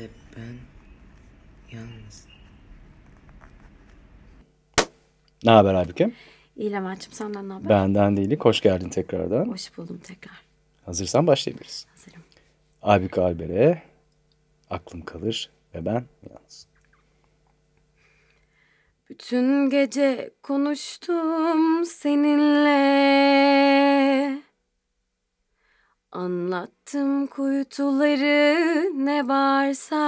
Ve ben yalnız. Ne haber Aybüke? İyi Levent'cim senden ne haber? Benden değil. Hoş geldin tekrardan. Hoş buldum tekrar. Hazırsan başlayabiliriz. Hazırım. Aybüke Alber'e aklım kalır ve ben yalnız. Bütün gece konuştum seninle Anlattım kuytuları ne varsa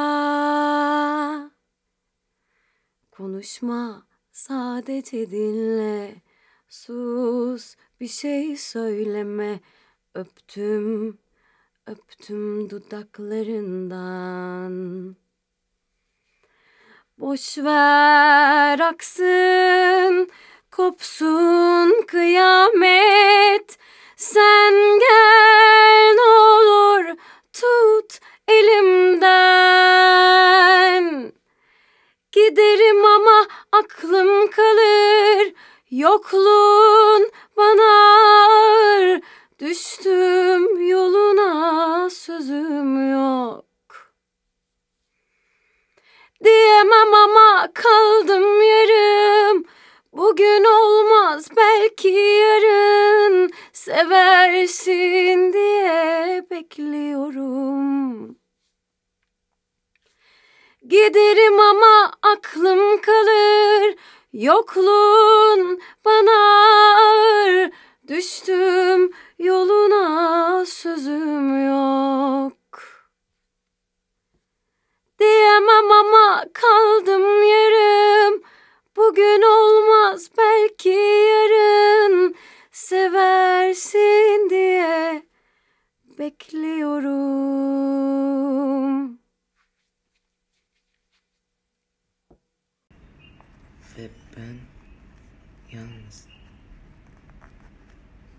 Konuşma sadece dinle Sus bir şey söyleme Öptüm öptüm dudaklarından Boş ver aksın kopsun kıyamet sen gel aklım kalır Yokluğun bana ağır Düştüm yoluna sözüm yok Diyemem ama kaldım yarım Bugün olmaz belki yarın Seversin diye bekliyorum Giderim ama aklım kalır Yokluğun bana ağır düştüm yoluna sözüm yok. Diyemem ama kaldım yarım. Bugün olmaz belki yarın seversin diye bekliyorum. Fit Young's